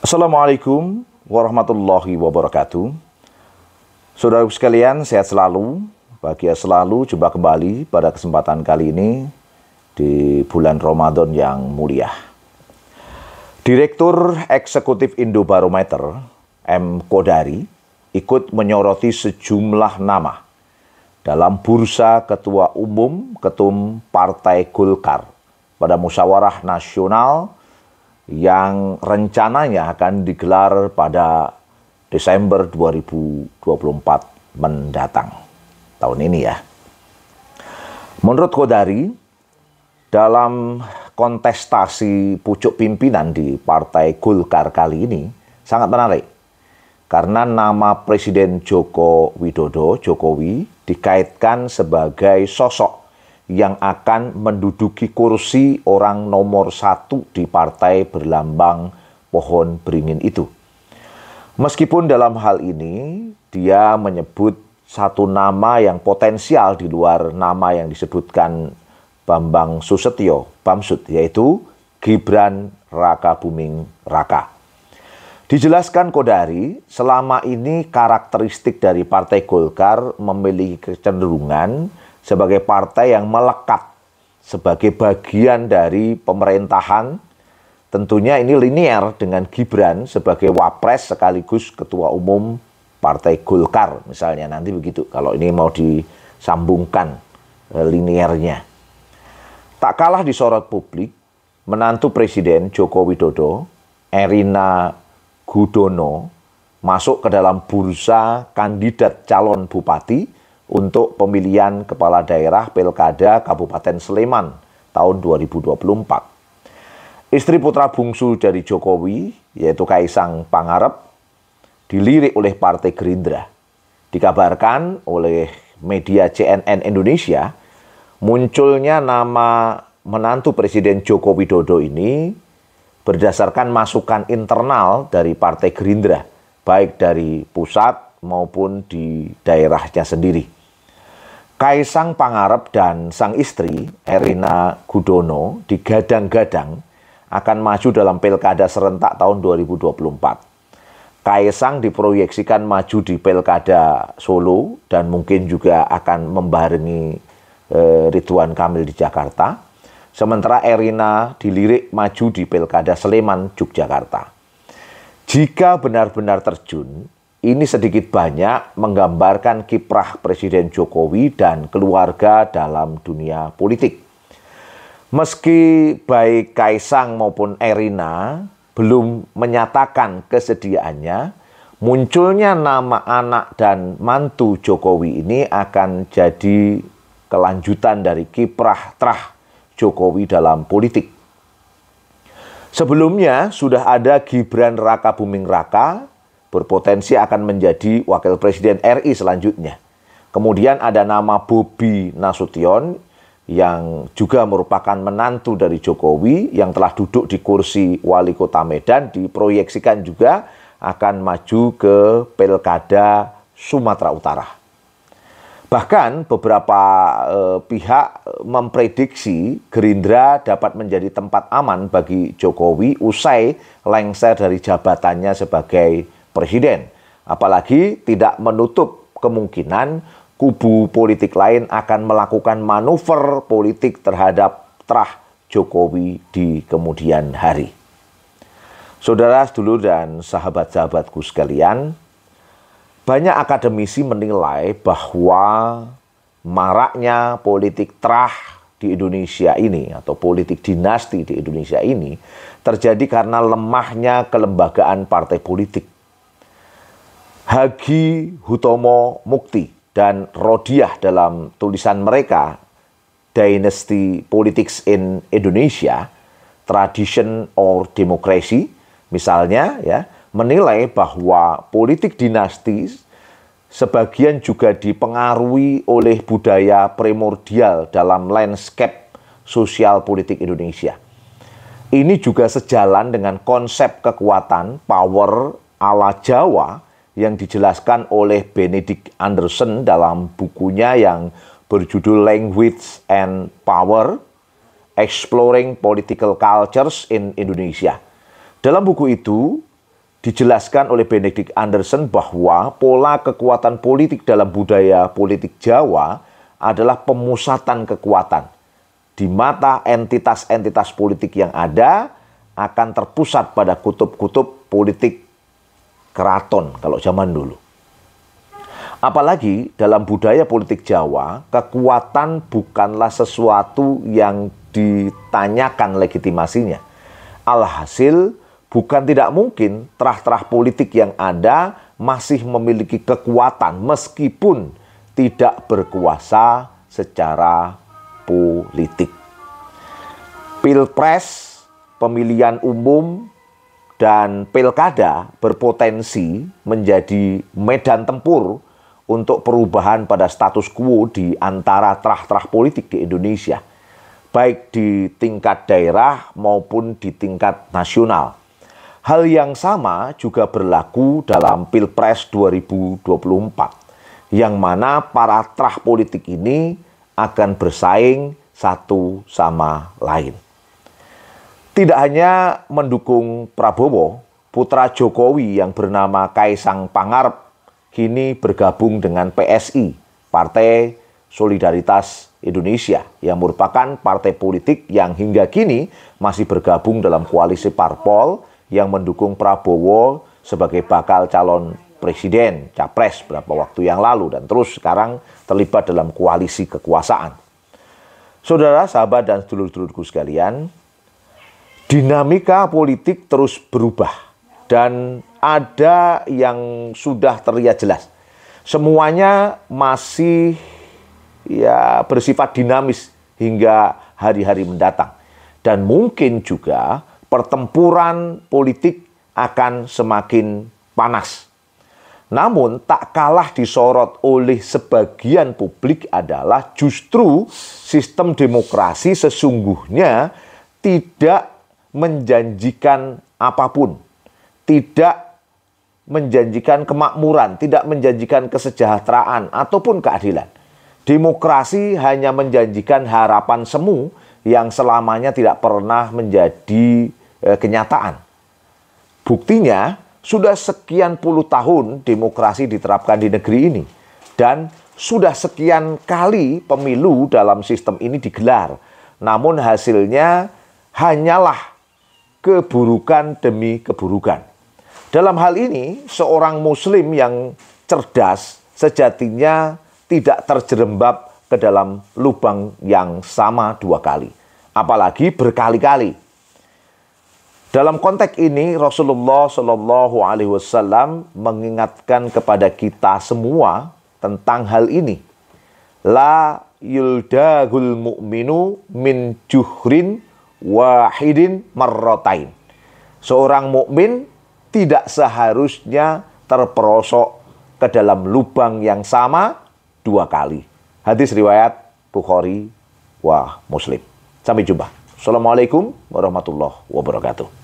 Assalamualaikum warahmatullahi wabarakatuh. Saudara sekalian, sehat selalu, bahagia selalu, jumpa kembali pada kesempatan kali ini di bulan Ramadan yang mulia. Direktur Eksekutif Indobarometer, M. Kodari, ikut menyoroti sejumlah nama dalam bursa Ketua Umum Ketum Partai Golkar pada Musyawarah Nasional yang rencananya akan digelar pada Desember 2024 mendatang. Tahun ini ya. Menurut Kodari, dalam kontestasi pucuk pimpinan di Partai Golkar kali ini sangat menarik. Karena nama Presiden Joko Widodo, Jokowi, dikaitkan sebagai sosok yang akan menduduki kursi orang nomor satu di partai berlambang pohon beringin itu. Meskipun dalam hal ini dia menyebut satu nama yang potensial di luar nama yang disebutkan Bambang Susetyo, Bamsud, yaitu Gibran Raka Buming Raka. Dijelaskan Kodari, selama ini karakteristik dari Partai Golkar memiliki kecenderungan sebagai partai yang melekat sebagai bagian dari pemerintahan. Tentunya ini linier dengan Gibran sebagai wapres sekaligus ketua umum Partai Golkar misalnya nanti begitu kalau ini mau disambungkan eh, liniernya. Tak kalah disorot publik, menantu Presiden Joko Widodo, Erina Gudono, masuk ke dalam bursa kandidat calon bupati untuk pemilihan kepala daerah Pilkada Kabupaten Sleman tahun 2024. Istri putra bungsu dari Jokowi, yaitu Kaisang Pangarep, dilirik oleh Partai Gerindra. Dikabarkan oleh media CNN Indonesia, munculnya nama menantu Presiden Joko Widodo ini berdasarkan masukan internal dari Partai Gerindra, baik dari pusat maupun di daerahnya sendiri. Kaisang Pangarep dan sang istri Erina Gudono digadang-gadang akan maju dalam pilkada serentak tahun 2024. Kaisang diproyeksikan maju di pilkada Solo dan mungkin juga akan membarengi eh, Ridwan Kamil di Jakarta. Sementara Erina dilirik maju di pilkada Sleman, Yogyakarta. Jika benar-benar terjun, ini sedikit banyak menggambarkan kiprah Presiden Jokowi dan keluarga dalam dunia politik. Meski baik Kaisang maupun Erina belum menyatakan kesediaannya, munculnya nama anak dan mantu Jokowi ini akan jadi kelanjutan dari kiprah terah Jokowi dalam politik. Sebelumnya sudah ada Gibran Raka Buming Raka berpotensi akan menjadi wakil presiden RI selanjutnya. Kemudian ada nama Bobi Nasution yang juga merupakan menantu dari Jokowi yang telah duduk di kursi wali kota Medan diproyeksikan juga akan maju ke Pilkada Sumatera Utara. Bahkan beberapa eh, pihak eh, memprediksi Gerindra dapat menjadi tempat aman bagi Jokowi usai lengser dari jabatannya sebagai presiden. Apalagi tidak menutup kemungkinan kubu politik lain akan melakukan manuver politik terhadap terah Jokowi di kemudian hari. Saudara sedulur dan sahabat-sahabatku sekalian, banyak akademisi menilai bahwa maraknya politik terah di Indonesia ini atau politik dinasti di Indonesia ini terjadi karena lemahnya kelembagaan partai politik. Hagi Hutomo Mukti dan Rodiah dalam tulisan mereka Dynasty Politics in Indonesia Tradition or Democracy misalnya ya menilai bahwa politik dinasti sebagian juga dipengaruhi oleh budaya primordial dalam landscape sosial politik Indonesia. Ini juga sejalan dengan konsep kekuatan power ala Jawa yang dijelaskan oleh Benedict Anderson dalam bukunya yang berjudul Language and Power Exploring Political Cultures in Indonesia. Dalam buku itu dijelaskan oleh Benedict Anderson bahwa pola kekuatan politik dalam budaya politik Jawa adalah pemusatan kekuatan di mata entitas-entitas politik yang ada akan terpusat pada kutub-kutub politik keraton kalau zaman dulu. Apalagi dalam budaya politik Jawa, kekuatan bukanlah sesuatu yang ditanyakan legitimasinya. Alhasil, bukan tidak mungkin terah-terah politik yang ada masih memiliki kekuatan meskipun tidak berkuasa secara politik. Pilpres, pemilihan umum, dan pilkada berpotensi menjadi medan tempur untuk perubahan pada status quo di antara terah-terah politik di Indonesia, baik di tingkat daerah maupun di tingkat nasional. Hal yang sama juga berlaku dalam Pilpres 2024, yang mana para terah politik ini akan bersaing satu sama lain. Tidak hanya mendukung Prabowo, putra Jokowi yang bernama Kaisang Pangarep kini bergabung dengan PSI, Partai Solidaritas Indonesia, yang merupakan partai politik yang hingga kini masih bergabung dalam koalisi parpol yang mendukung Prabowo sebagai bakal calon presiden, capres beberapa waktu yang lalu dan terus sekarang terlibat dalam koalisi kekuasaan. Saudara, sahabat dan sedulur-sedulurku sekalian, dinamika politik terus berubah dan ada yang sudah terlihat jelas. Semuanya masih ya bersifat dinamis hingga hari-hari mendatang. Dan mungkin juga pertempuran politik akan semakin panas. Namun tak kalah disorot oleh sebagian publik adalah justru sistem demokrasi sesungguhnya tidak menjanjikan apapun, tidak menjanjikan kemakmuran, tidak menjanjikan kesejahteraan ataupun keadilan. Demokrasi hanya menjanjikan harapan semu yang selamanya tidak pernah menjadi e, kenyataan. Buktinya, sudah sekian puluh tahun demokrasi diterapkan di negeri ini dan sudah sekian kali pemilu dalam sistem ini digelar. Namun hasilnya hanyalah keburukan demi keburukan. Dalam hal ini, seorang muslim yang cerdas sejatinya tidak terjerembab ke dalam lubang yang sama dua kali, apalagi berkali-kali. Dalam konteks ini Rasulullah Shallallahu Alaihi Wasallam mengingatkan kepada kita semua tentang hal ini. La yuldagul mu'minu min juhrin wahidin merotain. Seorang mukmin tidak seharusnya terperosok ke dalam lubang yang sama dua kali. Hadis riwayat Bukhari Wah Muslim. Sampai jumpa. Assalamualaikum warahmatullahi wabarakatuh.